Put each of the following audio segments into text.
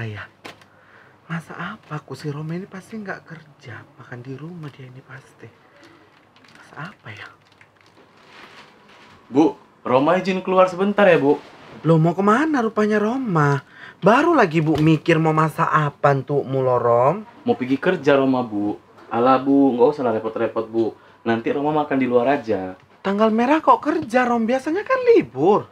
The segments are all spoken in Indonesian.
saya masa apa aku si Roma ini pasti nggak kerja makan di rumah dia ini pasti masa apa ya Bu Roma izin keluar sebentar ya Bu lo mau kemana rupanya Roma baru lagi Bu mikir mau masa apa tuh mulorom mau pergi kerja Roma Bu ala Bu nggak usah repot-repot Bu nanti Roma makan di luar aja tanggal merah kok kerja Rom biasanya kan libur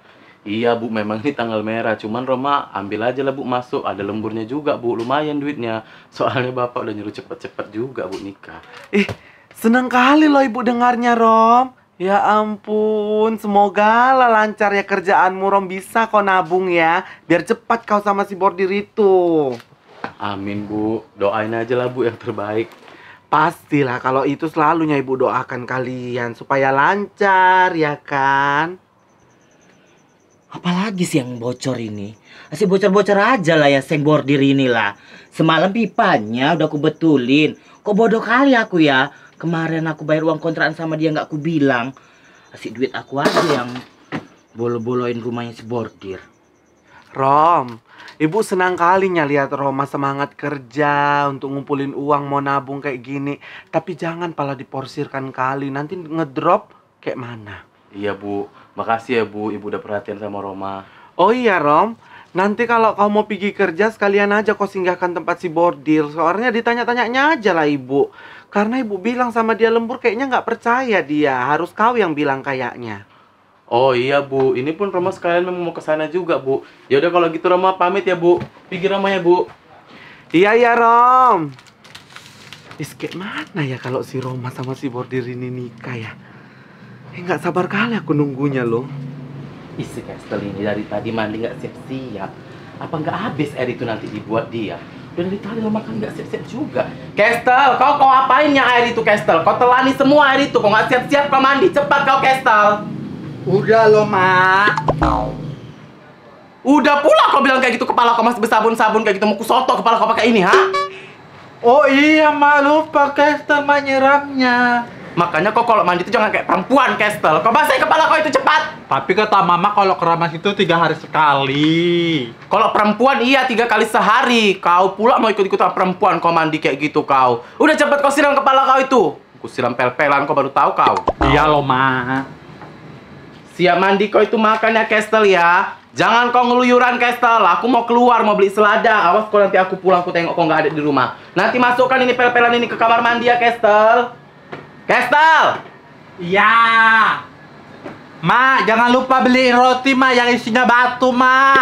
Iya bu, memang ini tanggal merah. Cuman Roma ambil aja lah bu masuk. Ada lemburnya juga bu, lumayan duitnya. Soalnya bapak udah nyuruh cepet-cepet juga bu nikah. Ih, seneng kali loh ibu dengarnya Rom. Ya ampun, semoga lah lancar ya kerjaanmu Rom bisa kau nabung ya. Biar cepat kau sama si bordir itu. Amin bu, doain aja lah bu yang terbaik. Pastilah kalau itu selalunya ibu doakan kalian supaya lancar ya kan. Apalagi sih yang bocor ini? Masih bocor-bocor aja lah ya seng bordir inilah. Semalam pipanya udah aku betulin. Kok bodoh kali aku ya? Kemarin aku bayar uang kontrakan sama dia nggak aku bilang. Masih duit aku aja yang bolo-boloin rumahnya si bordir. Rom, ibu senang kalinya lihat Roma semangat kerja untuk ngumpulin uang mau nabung kayak gini. Tapi jangan pala diporsirkan kali, nanti ngedrop kayak mana. Iya bu, Makasih ya Bu, Ibu udah perhatian sama Roma. Oh iya Rom, nanti kalau kau mau pergi kerja sekalian aja kau singgahkan tempat si bordir. Soalnya ditanya-tanyanya aja lah Ibu. Karena Ibu bilang sama dia lembur kayaknya nggak percaya dia. Harus kau yang bilang kayaknya. Oh iya Bu, ini pun Roma sekalian memang mau kesana juga Bu. Ya udah kalau gitu Roma pamit ya Bu. Pergi Roma ya Bu. Iya ya Rom. biskit mana ya kalau si Roma sama si bordir ini nikah ya? Eh, nggak sabar kali aku nunggunya loh. Isi kestel ini dari tadi mandi nggak siap-siap. Apa nggak habis air itu nanti dibuat dia? Dan dari tadi lo makan nggak siap-siap juga. Kestel, kau kau apain ya air itu Kestel? Kau telani semua air itu. Kau nggak siap-siap kau mandi cepat kau Kestel. Udah lo mak. Udah pula kau bilang kayak gitu kepala kau masih bersabun-sabun kayak gitu mau kusoto kepala kau pakai ini ha? Oh iya malu pakai Kestel menyeramnya. Makanya kok kalau mandi itu jangan kayak perempuan, Kestel. Kau basahin kepala kau itu cepat. Tapi kata mama kalau keramas itu tiga hari sekali. Kalau perempuan iya tiga kali sehari. Kau pula mau ikut-ikutan perempuan kau mandi kayak gitu kau. Udah cepat kau siram kepala kau itu. Aku siram pel-pelan kau baru tahu kau. Iya loh, Ma. Siap mandi kau itu makanya Kestel ya. Jangan kau ngeluyuran, Kestel. Aku mau keluar, mau beli selada. Awas kau nanti aku pulang, aku tengok kau nggak ada di rumah. Nanti masukkan ini pel-pelan ini ke kamar mandi ya, Kestel. Kestel. Iya. Ma, jangan lupa beliin roti, Ma, yang isinya batu, Ma.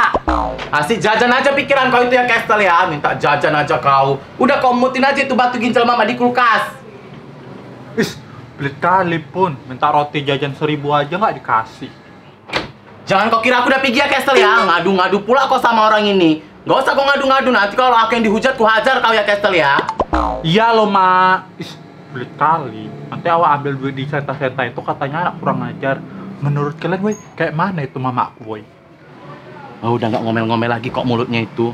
Asih jajan aja pikiran kau itu ya, Kestel ya. Minta jajan aja kau. Udah kau mutin aja itu batu ginjal Mama di kulkas. Is, beli kali pun. Minta roti jajan seribu aja nggak dikasih. Jangan kau kira aku udah pergi ya, Kestel ya. Ngadu-ngadu pula kau sama orang ini. Gak usah kau ngadu-ngadu, nanti kalau aku yang dihujat, kuhajar kau ya, Kestel ya. Iya loh, Ma. Is, sekali kali nanti awak ambil duit di senta-senta itu katanya anak kurang ajar menurut kalian woi kayak mana itu mamaku woi oh, udah nggak ngomel-ngomel lagi kok mulutnya itu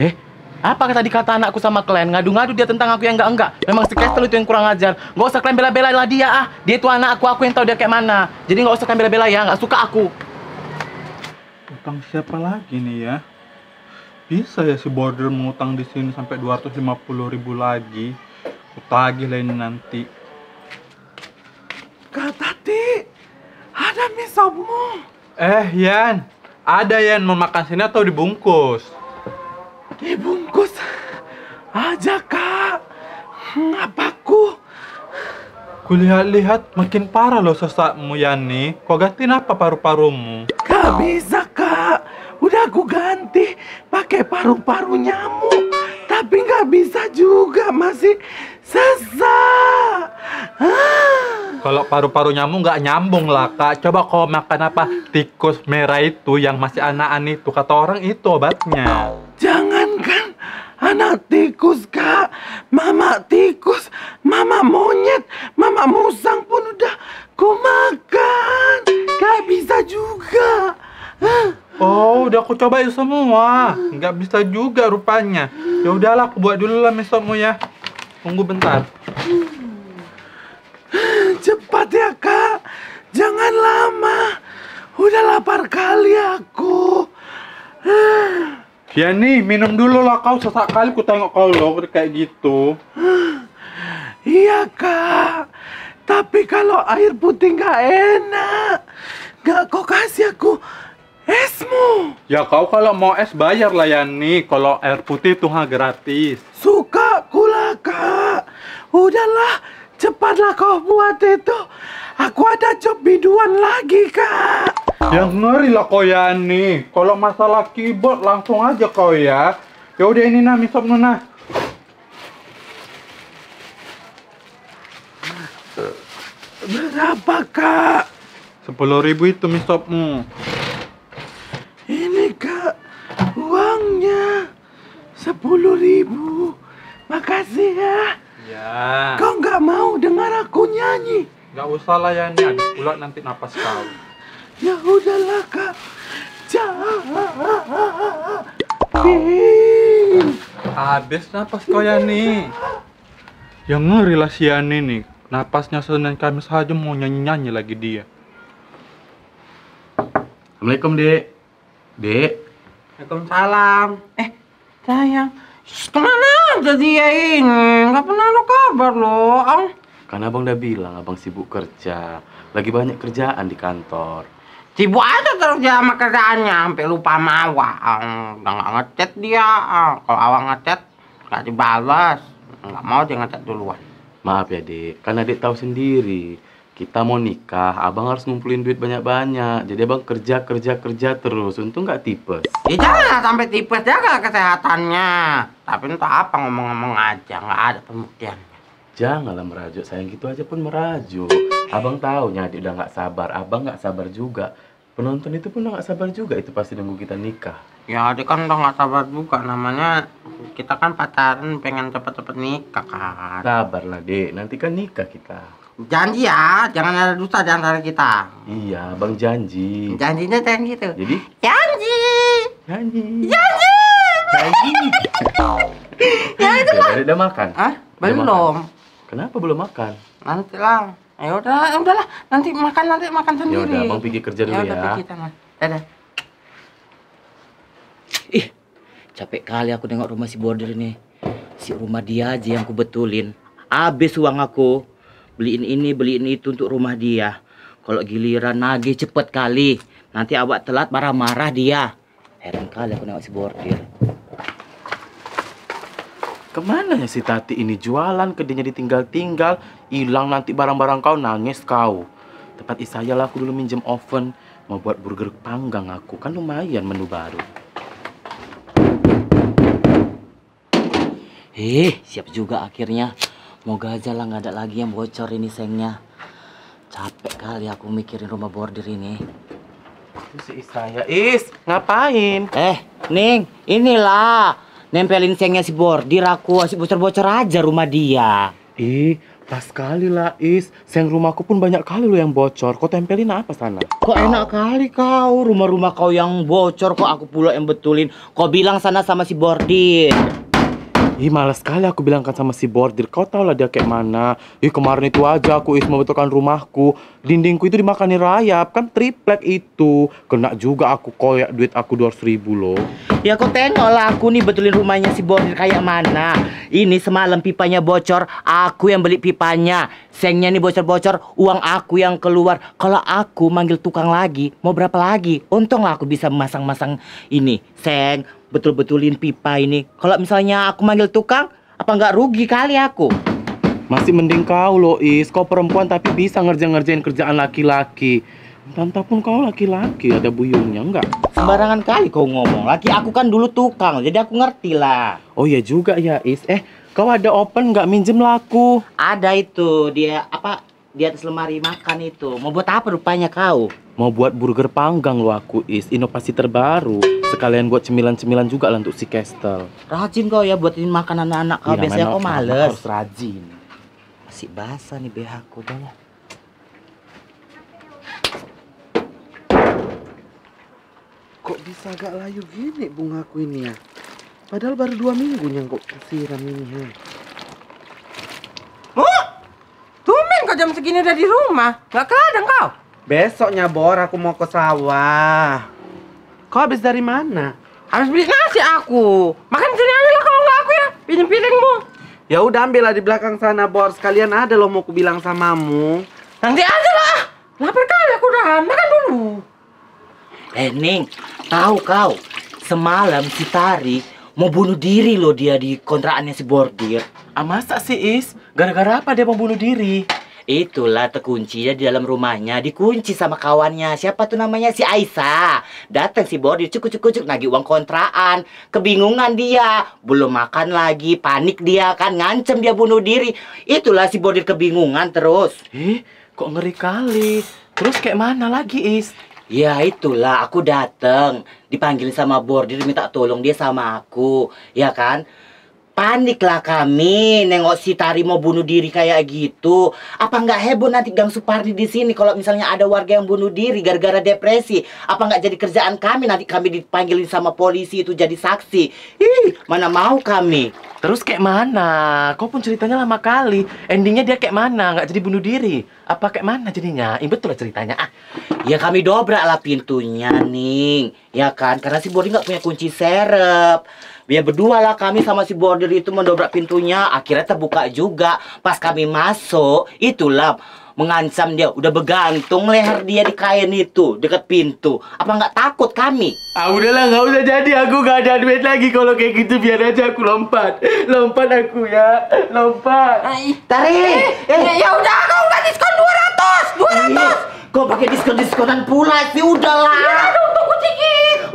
eh apa tadi kata anakku sama kalian? Ngadu-ngadu dia tentang aku yang enggak-enggak. Memang si Kestel itu yang kurang ajar. Nggak usah kalian bela bela lah dia ah. Dia itu anak aku, aku yang tahu dia kayak mana. Jadi nggak usah kalian bela bela ya, nggak suka aku. Utang siapa lagi nih ya? Bisa ya si Border mengutang di sini sampai 250 ribu lagi. Kutagih lain nanti. Kak Tati, ada mie sobmu. Eh, Yan. Ada Yan, mau makan sini atau dibungkus? Dibungkus aja, Kak. Ngapaku? Hmm, Kulihat-lihat makin parah loh sesakmu, Yani. Kau ganti apa paru-parumu? Gak bisa, Kak. Udah aku ganti pakai paru-paru nyamuk. Tapi nggak bisa juga, masih sesak. Ah. Kalau paru-paru munggak nggak nyambung lah kak. Coba kau makan apa tikus merah itu yang masih anak anak itu kata orang itu obatnya. Jangankan anak tikus kak, mama tikus, mama monyet, mama musang pun udah ku makan. Gak bisa juga. Hah. Oh, udah aku coba itu ya semua. Nggak bisa juga rupanya. Ya udahlah, aku buat dulu lah mesokmu ya. Tunggu bentar. Cepat ya, Kak. Jangan lama. Udah lapar kali aku. Ya nih, minum dulu lah kau sesak kali ku tengok kau loh kayak gitu. Iya, Kak. Tapi kalau air putih nggak enak. Nggak kau kasih aku Esmu. Ya kau kalau mau es bayar layani, kalau air putih tuh ha gratis. Suka kulaka. Udahlah, cepatlah kau buat itu. Aku ada job biduan lagi, Kak. Ya ngeri lah kau ya nih. Kalau masalah keyboard langsung aja kau ya. Ya udah ini nah, misop nuna. Berapa, Kak? Sepuluh ribu itu misopmu. lagi. nggak usah layani adik pula nanti napas kau ya udahlah kak jangan. habis napas kau ya nih. yang ngeri lah si Yani nih napasnya Senin Kamis saja mau nyanyi-nyanyi lagi dia Assalamualaikum dek dek Waalaikumsalam eh sayang kemana aja dia ini Gak pernah lo kabar lo, ah. Kan abang udah bilang abang sibuk kerja. Lagi banyak kerjaan di kantor. Sibuk aja terus ya sama kerjaannya. Sampai lupa sama awang. Udah nggak ngechat dia. Kalau awang ngechat, nggak dibalas. Nggak mau dia ngechat duluan. Maaf ya, Dek. Kan adik tahu sendiri. Kita mau nikah, abang harus ngumpulin duit banyak-banyak. Jadi abang kerja, kerja, kerja terus. Untung nggak tipes. Ya jangan sampai tipes. Jaga kesehatannya. Tapi untuk apa ngomong-ngomong aja. Nggak ada pembuktian. Janganlah merajuk sayang gitu aja pun merajuk. Abang tahu Nyadi udah nggak sabar, abang nggak sabar juga. Penonton itu pun nggak sabar juga, itu pasti nunggu kita nikah. Ya adik kan udah nggak sabar juga, namanya kita kan pacaran pengen cepet-cepet nikah kan. Sabar lah dek, nanti kan nikah kita. Janji ya, jangan ada dusta di antara kita. Iya, bang janji. Janjinya jangan gitu. Jadi? Janji. Janji. Janji. Janji. ya itu kan. Udah makan? Hah? Belum. Kenapa belum makan? Nanti lah. Ayo ya udah, ya udahlah. Nanti makan nanti makan sendiri. Ya udah, Bang pergi kerja ya dulu Yaudah, ya. Ya udah, tangan. Dadah. Ih, capek kali aku nengok rumah si border ini. Si rumah dia aja yang aku betulin. Habis uang aku. Beliin ini, beliin itu untuk rumah dia. Kalau giliran nagih cepet kali. Nanti awak telat marah-marah dia. Heran kali aku nengok si border. Kemana ya si Tati ini jualan, Kedinya ditinggal-tinggal, hilang nanti barang-barang kau, nangis kau. Tempat Isaya lah aku dulu minjem oven, mau buat burger panggang aku, kan lumayan menu baru. Eh, siap juga akhirnya. Moga aja lah nggak ada lagi yang bocor ini sengnya. Capek kali aku mikirin rumah bordir ini. Itu si Isaya. Is, ngapain? Eh, Ning, inilah nempelin sengnya si bordir aku asik bocor-bocor aja rumah dia ih pas sekali lah is seng rumahku pun banyak kali lo yang bocor kok tempelin apa sana kok enak kali kau rumah-rumah kau yang bocor kok aku pula yang betulin kau bilang sana sama si bordir Ih malas sekali aku bilangkan sama si bordir Kau tau lah dia kayak mana Ih kemarin itu aja aku is membetulkan rumahku Dindingku itu dimakani rayap Kan triplek itu Kena juga aku koyak duit aku 200 ribu loh Ya kok tengok lah aku nih betulin rumahnya si Bordir kayak mana. Ini semalam pipanya bocor, aku yang beli pipanya. Sengnya nih bocor-bocor, uang aku yang keluar. Kalau aku manggil tukang lagi, mau berapa lagi? Untunglah aku bisa memasang masang ini, seng, betul-betulin pipa ini. Kalau misalnya aku manggil tukang, apa nggak rugi kali aku? Masih mending kau loh Is, kau perempuan tapi bisa ngerjain-ngerjain kerjaan laki-laki. Tanta pun kau laki-laki ada buyungnya enggak? Sembarangan kali kau ngomong. Laki aku kan dulu tukang, jadi aku ngerti lah. Oh iya juga ya, Is. Eh, kau ada open enggak minjem laku? Ada itu. Dia apa? Di atas lemari makan itu. Mau buat apa rupanya kau? Mau buat burger panggang lo aku, Is. Inovasi terbaru. Sekalian buat cemilan-cemilan juga lah untuk si Kestel. Rajin kau ya buatin makanan anak-anak kau. Iya, Biasanya kau males. Harus rajin. Masih basah nih BH aku. Udah kok bisa agak layu gini bungaku ini ya padahal baru dua minggu yang kok siram ini ya oh tumen kau jam segini udah di rumah Gak ke ladang kau besoknya bor aku mau ke sawah kau habis dari mana habis beli nasi aku makan sini aja lah kalau nggak aku ya pinjem piringmu ya udah ambil lah di belakang sana bor sekalian ada lo mau ku bilang samamu nanti aja lah lapar kali aku udah makan dulu Eh, Ning, tahu kau, semalam si Tari mau bunuh diri loh dia di kontraannya si Bordir. Ah, masa sih, Is? Gara-gara apa dia mau bunuh diri? Itulah terkuncinya di dalam rumahnya, dikunci sama kawannya. Siapa tuh namanya? Si Aisyah. Datang si Bordir, cukup-cukup-cukup lagi uang kontraan. Kebingungan dia, belum makan lagi, panik dia kan, ngancem dia bunuh diri. Itulah si Bordir kebingungan terus. Eh, kok ngeri kali. Terus kayak mana lagi, Is? Ya itulah aku dateng dipanggil sama bordir minta tolong dia sama aku ya kan Paniklah kami nengok si Tari mau bunuh diri kayak gitu. Apa nggak heboh nanti Gang Supardi di sini kalau misalnya ada warga yang bunuh diri gara-gara depresi? Apa nggak jadi kerjaan kami nanti kami dipanggilin sama polisi itu jadi saksi? Ih, mana mau kami. Terus kayak mana? Kau pun ceritanya lama kali. Endingnya dia kayak mana? Nggak jadi bunuh diri. Apa kayak mana jadinya? Ini betul lah ceritanya. Ah, ya kami dobrak lah pintunya, nih, Ya kan? Karena si Bodi nggak punya kunci serep. Ya berdua lah kami sama si border itu mendobrak pintunya. Akhirnya terbuka juga. Pas kami masuk, itulah mengancam dia. Udah begantung leher dia di kain itu dekat pintu. Apa nggak takut kami? Ah udahlah nggak usah jadi aku nggak ada duit lagi kalau kayak gitu biar aja aku lompat, lompat aku ya, lompat. Tari! Tarik. Eh, eh. Ya, ya udah aku udah diskon dua ratus, dua ratus. Iya. Kok pakai diskon diskonan pula sih udahlah. Ya, aduh.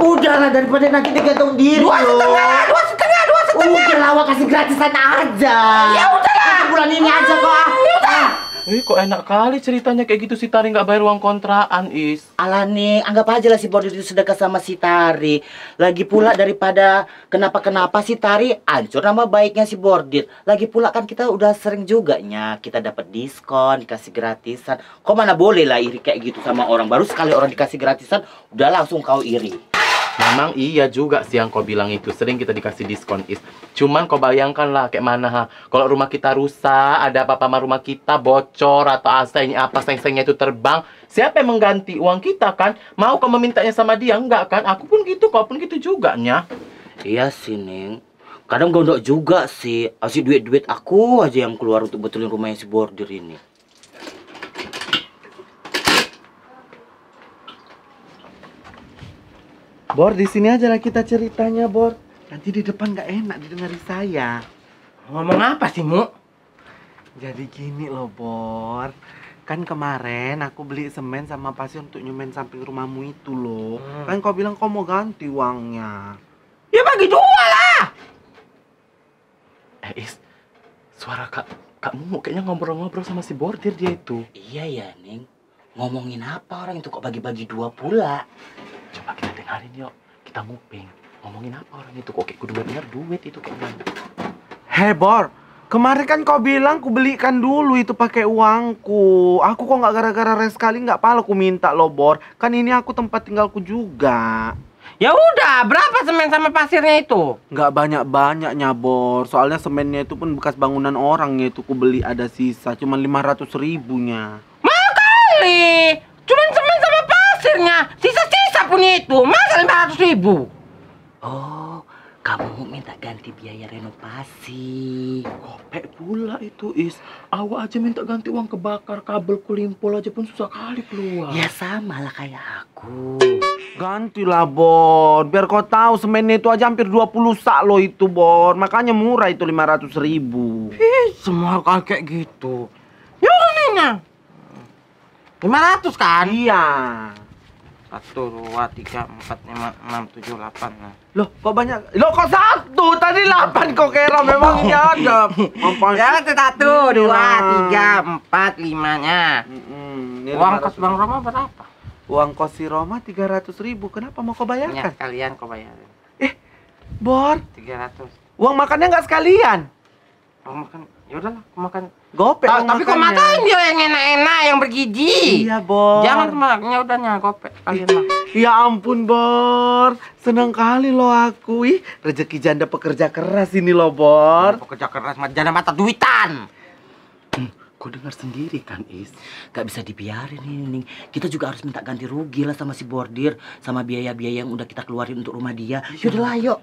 Udahlah daripada nanti digantung diri. Dua setengah, dua setengah, dua setengah. Udah lah, awak kasih gratisan aja. Ya udahlah. Untuk bulan ini aja kok. Ah. Ya udah. Ih, ah. eh, kok enak kali ceritanya kayak gitu si Tari nggak bayar uang kontraan, Is. Alah nih, anggap aja lah si Bordir itu sedekah sama si Tari. Lagi pula daripada kenapa-kenapa si Tari ancur nama baiknya si Bordir. Lagi pula kan kita udah sering juga nya kita dapat diskon, dikasih gratisan. Kok mana boleh lah iri kayak gitu sama orang baru sekali orang dikasih gratisan, udah langsung kau iri. Memang iya juga sih yang kau bilang itu Sering kita dikasih diskon is Cuman kau bayangkan lah kayak mana ha Kalau rumah kita rusak Ada apa-apa sama rumah kita Bocor atau ac apa Seng-sengnya itu terbang Siapa yang mengganti uang kita kan Mau kau memintanya sama dia Enggak kan Aku pun gitu Kau pun gitu juga nya Iya sih Ning Kadang gondok juga sih asih duit-duit aku aja yang keluar Untuk betulin rumah yang si bordir ini Bor, di sini aja lah kita ceritanya, Bor. Nanti di depan nggak enak didengari saya. Ngomong apa sih, Mu? Jadi gini loh, Bor. Kan kemarin aku beli semen sama pasir untuk nyemen samping rumahmu itu loh. Hmm. Kan kau bilang kau mau ganti uangnya. Ya bagi dua lah! Eh, Is, suara Kak, Kak Mumu kayaknya ngobrol-ngobrol sama si bordir dia itu. Iya ya, Ning. Ngomongin apa orang itu kok bagi-bagi dua pula? Coba kita lain hari yuk kita nguping ngomongin apa orang itu kok kudu bener duit itu kayaknya hebor Kemarin kan kau bilang ku belikan dulu itu pakai uangku. Aku kok nggak gara-gara res kali nggak pala ku minta lo bor. Kan ini aku tempat tinggalku juga. Ya udah, berapa semen sama pasirnya itu? Nggak banyak-banyaknya, Bor. Soalnya semennya itu pun bekas bangunan orang itu ku beli ada sisa, cuman 500 ribunya. Mahal kali! Cuman semen sama pasirnya, sisa punya itu, masa lima ratus ribu? Oh, kamu minta ganti biaya renovasi. Kopek pula itu, Is. Awak aja minta ganti uang kebakar kabel kulimpol aja pun susah kali keluar. Ya sama lah kayak aku. Gantilah, Bor. Biar kau tahu semen itu aja hampir 20 sak lo itu, Bor. Makanya murah itu 500 ribu. Ih, semua kakek gitu. Yuk, Nina. 500 kan? Iya satu dua tiga empat lima enam tujuh delapan nah. Ya. loh kok banyak loh kok satu tadi delapan kok kira memang ya ada ya satu iya. dua tiga empat limanya mm uang kos bang Roma berapa uang kos si Roma tiga ratus ribu kenapa mau kau bayarkan ya, kalian kau bayarin eh bor tiga ratus uang makannya nggak sekalian uang makan ya udahlah makan gopek ah, tapi kok makan dia yang enak-enak yang bergizi iya bor jangan semaknya udah nyagopek kalian ya ampun bor senang kali lo aku ih rezeki janda pekerja keras ini lo bor pekerja keras janda mata duitan hmm, kau dengar sendiri kan, Is. Gak bisa dibiarin ini. Kita juga harus minta ganti rugi lah sama si bordir, sama biaya-biaya yang udah kita keluarin untuk rumah dia. Iya. yaudahlah lah, yuk.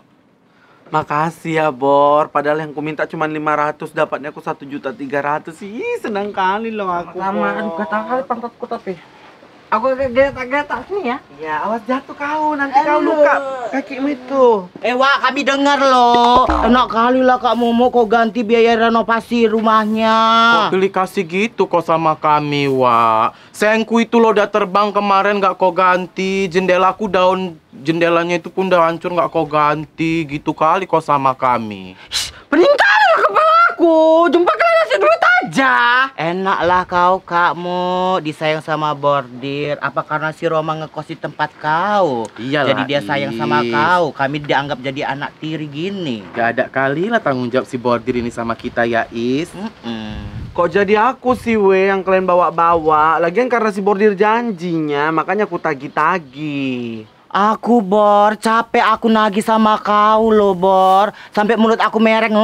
Makasih ya Bor, padahal yang ku minta cuma 500, dapatnya aku satu juta ratus Ih, senang kali loh aku Lama aduh kata kali pantatku tapi Aku getak-getak sini ya. Iya, awas jatuh kau, nanti Aduh. kau luka kakimu itu. Eh, Wak, kami dengar loh. Enak kali lah Kak Momo kau ganti biaya renovasi rumahnya. Kok pilih kasih gitu kok sama kami, Wak. Sengku itu loh udah terbang kemarin nggak kau ganti. Jendelaku daun jendelanya itu pun udah hancur nggak kau ganti. Gitu kali kok sama kami. Shh, peningkal kepala aku. Jumpa kali kasih duit aja. Enaklah kau, kamu disayang sama bordir. Apa karena si Roma ngekos di tempat kau? Iyalah, jadi dia sayang sama kau. Kami dianggap jadi anak tiri gini. Gak ada kali lah tanggung jawab si bordir ini sama kita ya, Is. Mm -mm. Kok jadi aku sih, we, yang kalian bawa-bawa? Lagian karena si bordir janjinya, makanya aku tagi-tagi. Aku Bor, capek aku nagih sama kau lo Bor Sampai mulut aku mereng,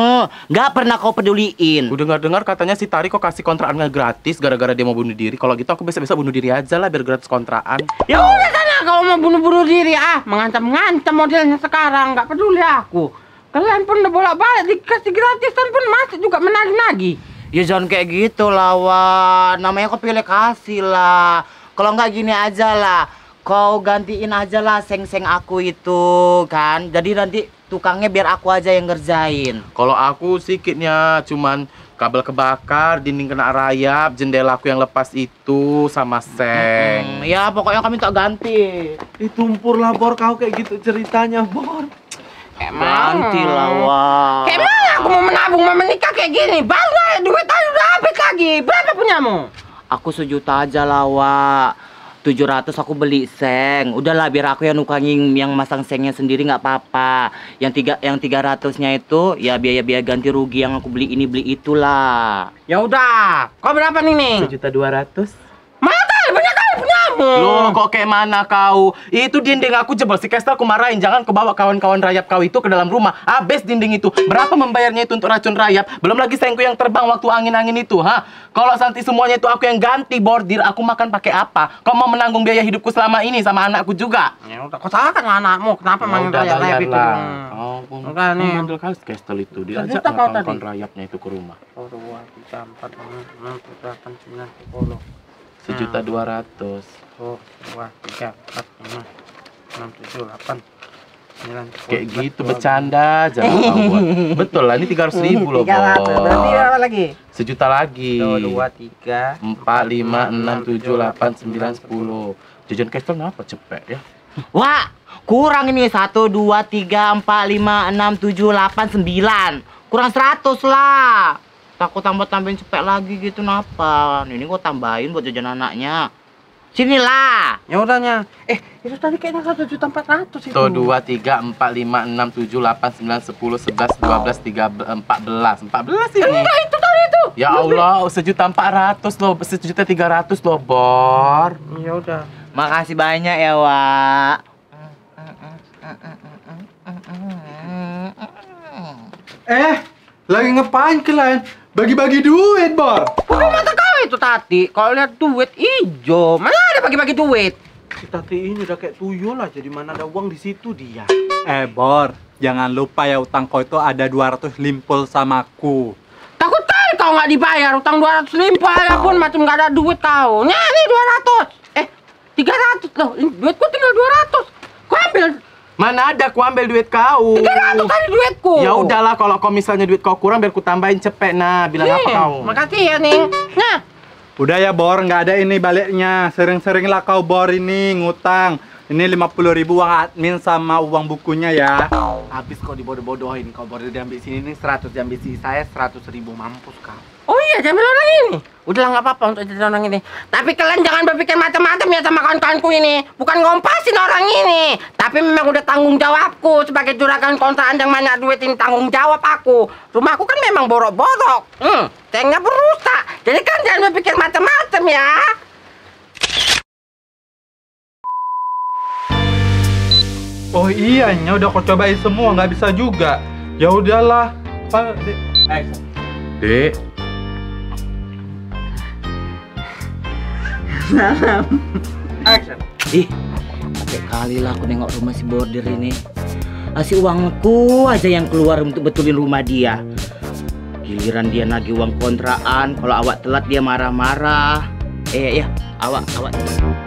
nggak pernah kau peduliin Udah dengar-dengar katanya si Tari kok kasih kontrakan gratis gara-gara dia mau bunuh diri Kalau gitu aku bisa-bisa bunuh diri aja lah biar gratis kontrakan Ya udah sana kau mau bunuh-bunuh diri ah Mengancam-ngancam modelnya sekarang, nggak peduli aku Kalian pun udah bolak-balik dikasih gratisan pun masih juga menagih-nagih Ya jangan kayak gitu lah. namanya kau pilih kasih lah Kalau nggak gini aja lah kau gantiin aja lah seng-seng aku itu kan jadi nanti tukangnya biar aku aja yang ngerjain kalau aku sikitnya cuman kabel kebakar dinding kena rayap jendela aku yang lepas itu sama seng hmm, ya pokoknya kami tak ganti ditumpur lah bor kau kayak gitu ceritanya bor ganti lah wah emang aku mau menabung mau menikah kayak gini bangga. duit tadi udah habis lagi berapa punyamu aku sejuta aja lah wak 700 aku beli seng. Udahlah biar aku yang nukangin yang masang sengnya sendiri nggak apa-apa. Yang tiga yang 300-nya itu ya biaya-biaya ganti rugi yang aku beli ini beli itulah. Ya udah. Kau berapa nih, nih? 1.200. Loh, kok kayak mana kau? Itu dinding aku jebol. Si Kestel aku marahin. Jangan kebawa kawan-kawan rayap kau itu ke dalam rumah. Abis dinding itu. Berapa membayarnya itu untuk racun rayap? Belum lagi sengku yang terbang waktu angin-angin itu, ha? Kalau nanti semuanya itu aku yang ganti bordir, aku makan pakai apa? Kau mau menanggung biaya hidupku selama ini sama anakku juga? Ya udah, kau kan anakmu. Kenapa ya, rayap-rayap ya itu? Oh, enggak nih. Manggil Kestel itu. Diajak kawan-kawan rayapnya itu ke rumah. Oh, dua, tiga, empat, lima, enam, tujuh, delapan, sembilan, sepuluh sejuta dua ratus Oh, dua tiga empat lima enam tujuh delapan kayak gitu bercanda aja betul lah ini tiga ratus ribu loh berarti berapa lagi sejuta lagi dua tiga empat lima enam tujuh delapan sembilan sepuluh gitu, jajan kastel ngapa cepet ya wah kurang ini satu dua tiga empat lima enam tujuh delapan sembilan kurang seratus lah takut tambah tambahin cepet lagi gitu napa ini gua tambahin buat jajan anaknya Sini lah, ya udahnya eh itu tadi kayaknya satu kan juta empat ratus itu dua tiga empat lima enam tujuh delapan sembilan sepuluh sebelas dua belas tiga empat belas empat belas ini eh, enggak itu tadi itu ya allah sejuta empat ratus loh sejuta tiga ratus loh bor ya udah makasih banyak ya wak eh lagi ngapain kalian bagi-bagi duit, Bor. Oh, mata kau itu, Tati. Kalau lihat duit hijau, mana ada bagi-bagi duit? Si Tati ini udah kayak tuyul aja, di mana ada uang di situ dia. Eh, Bor, jangan lupa ya utang kau itu ada 200 limpul aku. Takut kali kau nggak dibayar, utang 200 limpul ya pun macam nggak ada duit kau. Nih, ini 200. Eh, 300 loh, duitku tinggal 200. Kau ambil Mana ada ku ambil duit kau. Tiga ratus kali duitku. Ya udahlah kalau kau misalnya duit kau kurang biar ku tambahin cepet nah bilang apa kau. Makasih ya Ning. Nah. Udah ya Bor, nggak ada ini baliknya. sering seringlah kau Bor ini ngutang. Ini lima puluh ribu uang admin sama uang bukunya ya. Habis kau dibodoh-bodohin, kau bodoh diambil sini ini seratus diambil sisa saya seratus ribu mampus kau. Oh iya, jangan bilang orang ini. Udahlah nggak apa-apa untuk jadi orang ini. Tapi kalian jangan berpikir macam-macam ya sama kawan-kawanku ini. Bukan ngompasin orang ini. Tapi memang udah tanggung jawabku sebagai juragan kontrakan yang banyak duit ini tanggung jawab aku. Rumahku kan memang borok-borok. Hmm, tengah berusak. Jadi kan jangan berpikir macam-macam ya. Oh iya, nya udah kau cobain semua nggak bisa juga. Ya udahlah. Pak, Dek. Dek, Action. Ih, capek kali lah aku nengok rumah si border ini. Kasih uangku aja yang keluar untuk betulin rumah dia. Giliran dia nagih uang kontrakan, kalau awak telat dia marah-marah. Eh ya, awak awak.